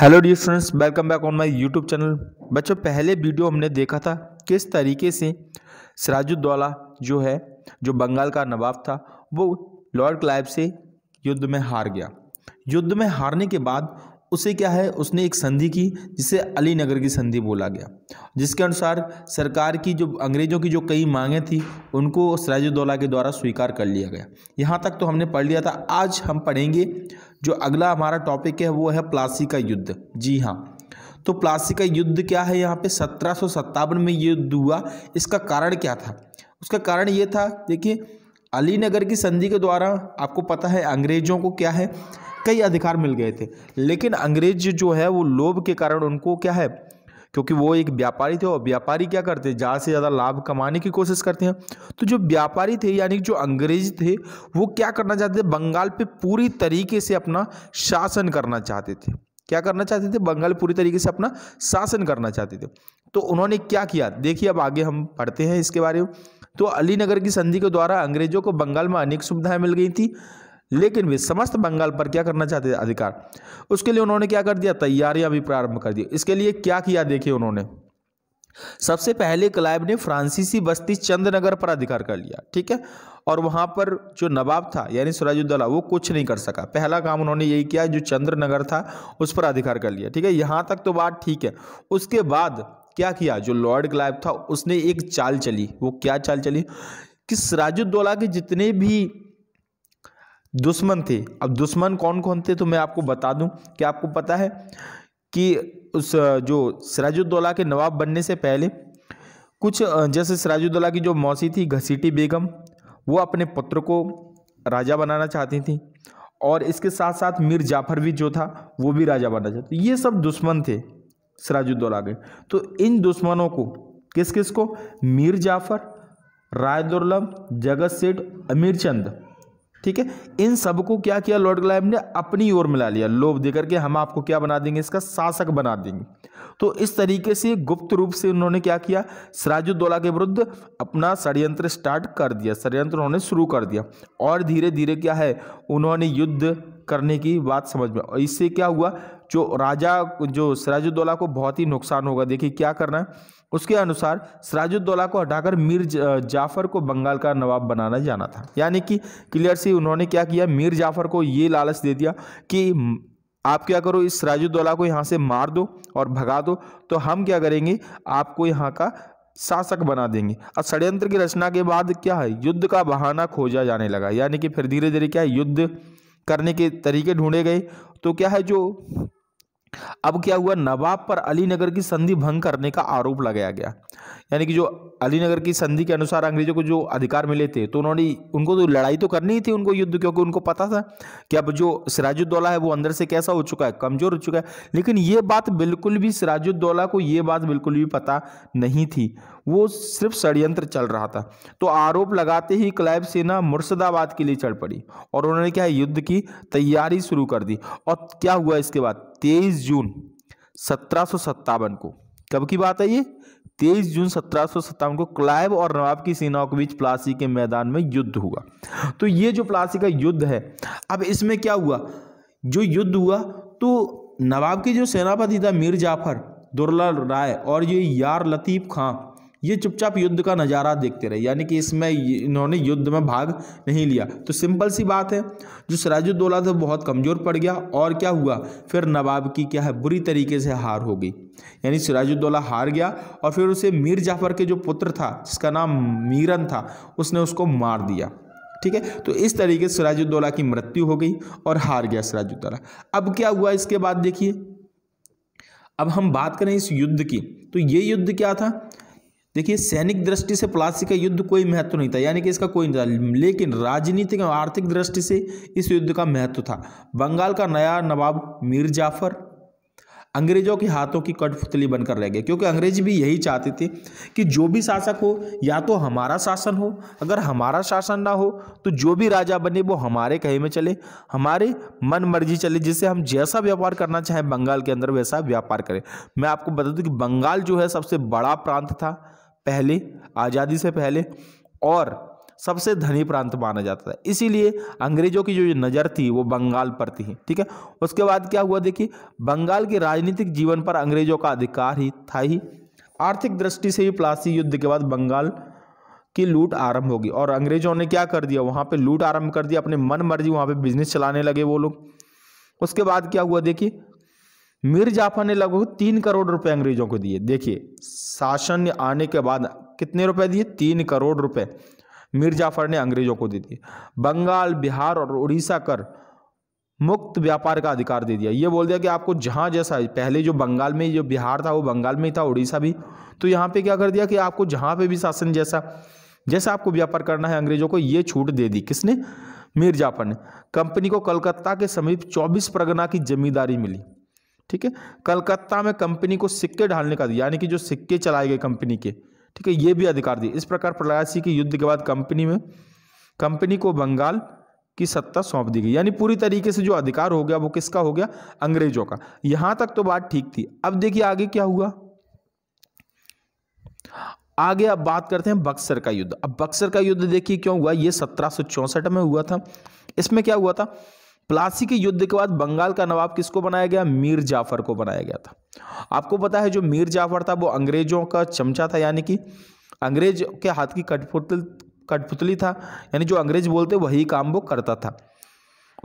hello dear friends welcome back on my YouTube channel बच्चों पहले video हमने देखा था किस तरीके से सराजुद्दौला जो है जो बंगाल का नवाब था वो लॉर्ड क्लाइव से युद्ध में हार गया युद्ध में हारने के बाद उसे क्या है उसने एक संधि की जिसे अली नगर की संधि बोला गया जिसके अनुसार सरकार की जो अंग्रेज़ों की जो कई मांगें थी उनको सराजुद्दौला के द्वारा स्वीकार कर लिया गया यहाँ तक तो हमने पढ़ लिया था आज हम पढ़ेंगे जो अगला हमारा टॉपिक है वो है प्लासी का युद्ध जी हाँ तो प्लासी का युद्ध क्या है यहाँ पे सत्रह में युद्ध हुआ इसका कारण क्या था उसका कारण ये था देखिए अली नगर की संधि के द्वारा आपको पता है अंग्रेज़ों को क्या है कई अधिकार मिल गए थे लेकिन अंग्रेज जो है वो लोभ के कारण उनको क्या है क्योंकि वो एक व्यापारी थे और व्यापारी क्या करते हैं ज़्यादा से ज़्यादा लाभ कमाने की कोशिश करते हैं तो जो व्यापारी थे यानी जो अंग्रेज थे वो क्या करना चाहते थे बंगाल पर पूरी तरीके से अपना शासन करना चाहते थे क्या करना चाहते थे बंगाल पूरी तरीके से अपना शासन करना चाहते थे तो उन्होंने क्या किया देखिए अब आगे हम पढ़ते हैं इसके बारे में तो अलीनगर की संधि के द्वारा अंग्रेजों को बंगाल में अनेक सुविधाएं मिल गई थी लेकिन वे समस्त बंगाल पर क्या करना चाहते थे अधिकार उसके लिए उन्होंने क्या कर दिया तैयारियां भी प्रारंभ कर दी इसके लिए क्या किया देखिए उन्होंने सबसे पहले क्लाइव ने फ्रांसीसी बस्ती चंद्रनगर पर अधिकार कर लिया ठीक है और वहां पर जो नवाब था यानी सिराजुद्दौला वो कुछ नहीं कर सका पहला काम उन्होंने यही किया जो चंद्रनगर था उस पर अधिकार कर लिया ठीक है यहां तक तो बात ठीक है उसके बाद क्या किया जो लॉर्ड क्लाइव था उसने एक चाल चली वो क्या चाल चली कि सिराजुद्दौला के जितने भी दुश्मन थे अब दुश्मन कौन कौन थे तो मैं आपको बता दूं कि आपको पता है कि उस जो सराजुद्दौला के नवाब बनने से पहले कुछ जैसे सराजुद्दौला की जो मौसी थी घसीटी बेगम वो अपने पुत्र को राजा बनाना चाहती थी और इसके साथ साथ मीर जाफर भी जो था वो भी राजा बनना चाहते ये सब दुश्मन थे सराजुद्दौला के तो इन दुश्मनों को किस किस को मीर जाफर राय दुर्लभ जगत सेठ अमीर चंद ठीक है इन सबको क्या किया लॉर्ड क्लाइव ने अपनी ओर मिला लिया लोभ देकर के हम आपको क्या बना देंगे इसका शासक बना देंगे तो इस तरीके से गुप्त रूप से उन्होंने क्या किया सिराजुद्दौला के विरुद्ध अपना षडयंत्र स्टार्ट कर दिया षडयंत्र उन्होंने शुरू कर दिया और धीरे धीरे क्या है उन्होंने युद्ध करने की बात समझ में और इससे क्या हुआ जो राजा जो सिराजुद्दौला को बहुत ही नुकसान होगा देखिए क्या करना है उसके अनुसार सराजुद्दौला को हटाकर मीर जाफर को बंगाल का नवाब बनाना जाना था यानी कि क्लियर सी उन्होंने क्या किया मीर जाफर को ये लालच दे दिया कि आप क्या करो इस सराजुद्दौला को यहाँ से मार दो और भगा दो तो हम क्या करेंगे आपको यहाँ का शासक बना देंगे अब षड्यंत्र की रचना के बाद क्या है युद्ध का बहाना खोजा जाने लगा यानी कि फिर धीरे धीरे क्या युद्ध करने के तरीके ढूंढे गए तो क्या है जो अब क्या हुआ नवाब पर अली नगर की संधि भंग करने का आरोप लगाया गया यानी कि जो अली नगर की संधि के अनुसार अंग्रेजों को जो अधिकार मिले थे तो उन्होंने उनको तो लड़ाई तो करनी ही थी उनको युद्ध क्योंकि उनको पता था कि अब जो सिराजुद्दौला है वो अंदर से कैसा हो चुका है कमज़ोर हो चुका है लेकिन ये बात बिल्कुल भी सिराजुद्दौला को ये बात बिल्कुल भी पता नहीं थी वो सिर्फ षडयंत्र चल रहा था तो आरोप लगाते ही क्लाइव सेना मुर्शदाबाद के लिए चढ़ पड़ी और उन्होंने क्या युद्ध की तैयारी शुरू कर दी और क्या हुआ इसके बाद तेईस जून सत्रह को कब की बात है ये तेईस जून सत्रह को क्लाइव और नवाब की सेनाओं के बीच प्लासी के मैदान में युद्ध हुआ तो ये जो प्लासी का युद्ध है अब इसमें क्या हुआ जो युद्ध हुआ तो नवाब की जो सेनापति था मीर जाफर दुर्ला राय और ये यार लतीफ़ खां ये चुपचाप युद्ध का नज़ारा देखते रहे यानी कि इसमें इन्होंने युद्ध में भाग नहीं लिया तो सिंपल सी बात है जो सराजुद्दौला था बहुत कमज़ोर पड़ गया और क्या हुआ फिर नवाब की क्या है बुरी तरीके से हार हो गई यानी सराजुद्दौला हार गया और फिर उसे मीर जाफर के जो पुत्र था जिसका नाम मीरन था उसने उसको मार दिया ठीक है तो इस तरीके से सराजुद्दौला की मृत्यु हो गई और हार गया सराजुद्दौला अब क्या हुआ इसके बाद देखिए अब हम बात करें इस युद्ध की तो ये युद्ध क्या था देखिए सैनिक दृष्टि से प्लासी का युद्ध कोई महत्व नहीं था यानी कि इसका कोई नहीं था लेकिन राजनीतिक और आर्थिक दृष्टि से इस युद्ध का महत्व था बंगाल का नया नवाब मीर जाफर अंग्रेजों के हाथों की कठपुतली बनकर रह गए क्योंकि अंग्रेज भी यही चाहते थे कि जो भी शासक हो या तो हमारा शासन हो अगर हमारा शासन ना हो तो जो भी राजा बने वो हमारे कहे में चले हमारे मन मर्जी चले जिससे हम जैसा व्यापार करना चाहें बंगाल के अंदर वैसा व्यापार करें मैं आपको बता दूं कि बंगाल जो है सबसे बड़ा प्रांत था पहले आज़ादी से पहले और सबसे धनी प्रांत माना जाता था इसीलिए अंग्रेजों की जो नज़र थी वो बंगाल पर थी ठीक है उसके बाद क्या हुआ देखिए बंगाल के राजनीतिक जीवन पर अंग्रेजों का अधिकार ही था ही आर्थिक दृष्टि से ही प्लासी युद्ध के बाद बंगाल की लूट आरंभ होगी और अंग्रेजों ने क्या कर दिया वहाँ पर लूट आरंभ कर दिया अपने मन मर्जी वहाँ पर बिजनेस चलाने लगे वो लोग उसके बाद क्या हुआ देखिए मीर जाफर ने लगभग तीन करोड़ रुपए अंग्रेजों को दिए देखिए शासन आने के बाद कितने रुपए दिए तीन करोड़ रुपए मीर जाफर ने अंग्रेजों को दे दिए बंगाल बिहार और उड़ीसा कर मुक्त व्यापार का अधिकार दे दिया ये बोल दिया कि आपको जहाँ जैसा पहले जो बंगाल में जो बिहार था वो बंगाल में ही था उड़ीसा भी तो यहाँ पे क्या कर दिया कि आपको जहाँ पे भी शासन जैसा जैसा आपको व्यापार करना है अंग्रेजों को ये छूट दे दी किसने मीर जाफर ने कंपनी को कलकत्ता के समीप चौबीस परगना की जमींदारी मिली ठीक है कलकत्ता में कंपनी को सिक्के ढालने का दिया यानी कि जो सिक्के चलाए गए कंपनी के ठीक है ये भी अधिकार दिए इस प्रकार प्लासी के युद्ध के बाद कंपनी में कंपनी को बंगाल की सत्ता सौंप दी गई यानी पूरी तरीके से जो अधिकार हो गया वो किसका हो गया अंग्रेजों का यहां तक तो बात ठीक थी अब देखिए आगे क्या हुआ आगे अब बात करते हैं बक्सर का युद्ध अब बक्सर का युद्ध देखिए क्यों हुआ ये सत्रह में हुआ था इसमें क्या हुआ था प्लासी के युद्ध के बाद बंगाल का नवाब किसको बनाया गया मीर जाफर को बनाया गया था आपको पता है जो मीर जाफर था वो अंग्रेजों का चमचा था यानी कि अंग्रेज के हाथ की कठपुतल कठपुतली था यानी जो अंग्रेज बोलते वही काम वो करता था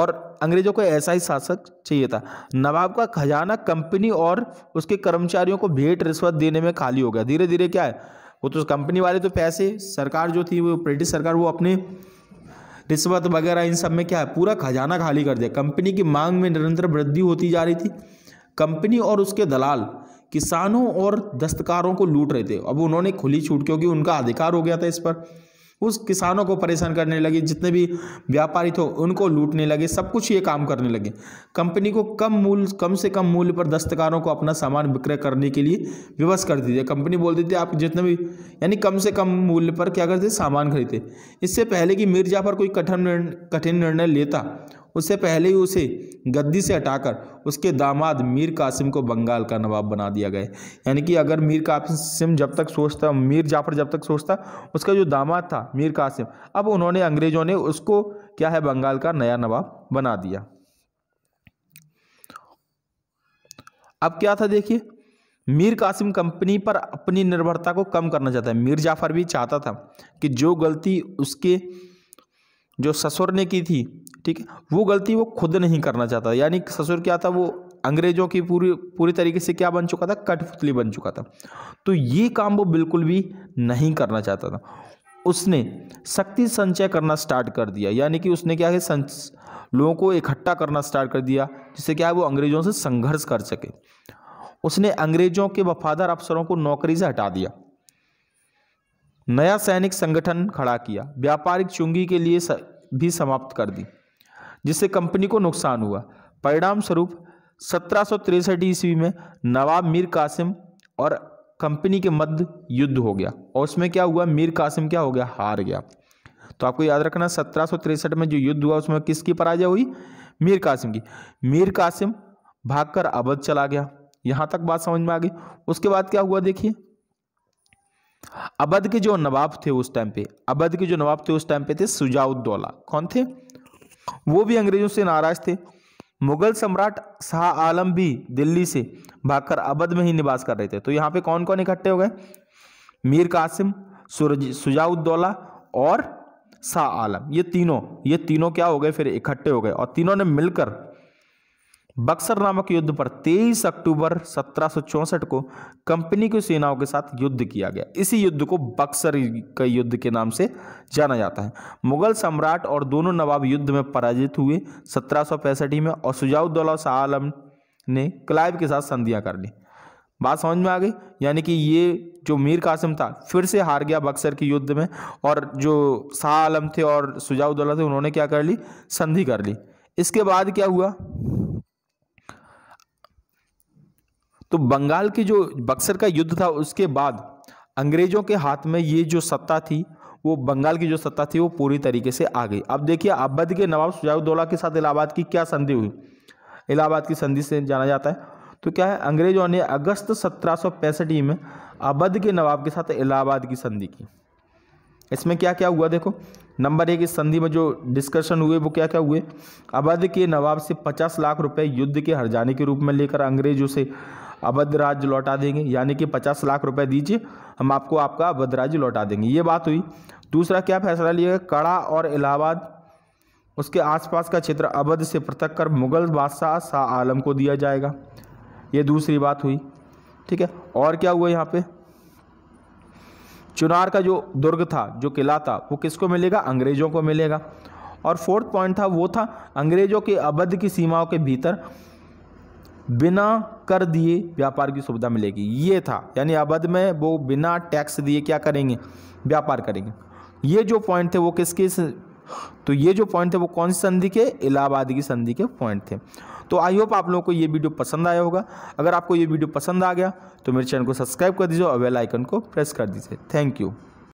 और अंग्रेजों को ऐसा ही शासक चाहिए था नवाब का खजाना कंपनी और उसके कर्मचारियों को भेंट रिश्वत देने में खाली हो गया धीरे धीरे क्या है वो तो कंपनी वाले तो पैसे सरकार जो थी वो ब्रिटिश सरकार वो अपने रिश्वत वगैरह इन सब में क्या है पूरा खजाना खाली कर दिया कंपनी की मांग में निरंतर वृद्धि होती जा रही थी कंपनी और उसके दलाल किसानों और दस्तकारों को लूट रहे थे अब उन्होंने खुली छूट क्योंकि उनका अधिकार हो गया था इस पर उस किसानों को परेशान करने लगे जितने भी व्यापारी थे उनको लूटने लगे सब कुछ ये काम करने लगे कंपनी को कम मूल्य कम से कम मूल्य पर दस्तकारों को अपना सामान विक्रय करने के लिए विवश कर दीजिए कंपनी बोलती थी आप जितने भी यानी कम से कम मूल्य पर क्या करते सामान खरीदते इससे पहले कि मिर्जा पर कोई कठिन कठिन निर्णय लेता उससे पहले ही उसे गद्दी से हटाकर उसके दामाद मीर कासिम को बंगाल का नवाब बना दिया गया यानी कि अगर मीर कासिम जब तक सोचता मीर जाफर जब तक सोचता उसका जो दामाद था मीर कासिम अब उन्होंने अंग्रेज़ों ने उसको क्या है बंगाल का नया नवाब बना दिया अब क्या था देखिए मीर कासिम कंपनी पर अपनी निर्भरता को कम करना चाहता है मीर जाफर भी चाहता था कि जो गलती उसके जो ससुर ने की थी ठीक है वो गलती वो खुद नहीं करना चाहता यानी ससुर क्या था वो अंग्रेजों की पूरी पूरी तरीके से क्या बन चुका था कठपुतली बन चुका था तो ये काम वो बिल्कुल भी नहीं करना चाहता था उसने शक्ति संचय करना स्टार्ट कर दिया यानी कि उसने क्या है संच लोगों को इकट्ठा करना स्टार्ट कर दिया जिससे क्या है वो अंग्रेजों से संघर्ष कर सके उसने अंग्रेजों के वफादार अफसरों को नौकरी से हटा दिया नया सैनिक संगठन खड़ा किया व्यापारिक चुंगी के लिए भी समाप्त कर दी जिससे कंपनी को नुकसान हुआ परिणाम स्वरूप सत्रह तिरसठ ईस्वी में नवाब मीर कासिम और कंपनी के मध्य युद्ध हो गया और उसमें क्या हुआ मीर कासिम क्या हो गया हार गया तो आपको याद रखना सत्रह तिरसठ में जो युद्ध हुआ उसमें किसकी पराजय हुई मीर कासिम की मीर कासिम भागकर अवध चला गया यहाँ तक बात समझ में आ गई उसके बाद क्या हुआ देखिए अबध के जो नवाब थे उस टाइम पे अबध के जो नवाब थे उस टाइम पे थे सुजाउद्दौला कौन थे वो भी अंग्रेजों से नाराज थे मुगल सम्राट शाह आलम भी दिल्ली से भागकर अबध में ही निवास कर रहे थे तो यहाँ पे कौन कौन इकट्ठे हो गए मीर कासिम सूरज सुजाउद्दौला और शाह आलम ये तीनों ये तीनों क्या हो गए फिर इकट्ठे हो गए और तीनों ने मिलकर बक्सर नामक युद्ध पर 23 अक्टूबर सत्रह को कंपनी की सेनाओं के साथ युद्ध किया गया इसी युद्ध को बक्सर के युद्ध के नाम से जाना जाता है मुगल सम्राट और दोनों नवाब युद्ध में पराजित हुए सत्रह में और सुजाउद्दौला शाह आलम ने क्लाइव के साथ संधियाँ कर ली बात समझ में आ गई यानी कि ये जो मीर कासिम था फिर से हार गया बक्सर के युद्ध में और जो शाह आलम थे और सुजाउद्दौला थे उन्होंने क्या कर ली संधि कर ली इसके बाद क्या हुआ तो बंगाल की जो बक्सर का युद्ध था उसके बाद अंग्रेजों के हाथ में ये जो सत्ता थी वो बंगाल की जो सत्ता थी वो पूरी तरीके से आ गई अब देखिए अवध के नवाब सुजाउद्दौला के साथ इलाहाबाद की क्या संधि हुई इलाहाबाद की संधि से जाना जाता है तो क्या है अंग्रेजों ने अगस्त सत्रह में अवध के नवाब के साथ इलाहाबाद की संधि की इसमें क्या क्या हुआ देखो नंबर एक इस संधि में जो डिस्कशन हुए वो क्या क्या हुए अवध के नवाब से 50 लाख रुपए युद्ध के जाने के रूप में लेकर अंग्रेजों से अवध राज्य लौटा देंगे यानी कि पचास लाख रुपए दीजिए हम आपको आपका अवध राज्य लौटा देंगे ये बात हुई दूसरा क्या फैसला लिया कड़ा और इलाहाबाद उसके आसपास का क्षेत्र अवध से पृथक कर मुगल बादशाह शाह आलम को दिया जाएगा ये दूसरी बात हुई ठीक है और क्या हुआ यहाँ पे चुनार का जो दुर्ग था जो किला था वो किसको मिलेगा अंग्रेज़ों को मिलेगा और फोर्थ पॉइंट था वो था अंग्रेज़ों के अवध की सीमाओं के भीतर बिना कर दिए व्यापार की सुविधा मिलेगी ये था यानी अवध में वो बिना टैक्स दिए क्या करेंगे व्यापार करेंगे ये जो पॉइंट थे वो किसके तो ये जो पॉइंट थे वो कौन सी संधि के इलाहाबाद की संधि के पॉइंट थे तो आई होप आप लोगों को ये वीडियो पसंद आया होगा अगर आपको ये वीडियो पसंद आ गया तो मेरे चैनल को सब्सक्राइब कर दीजिए और बेल आइकन को प्रेस कर दीजिए थैंक यू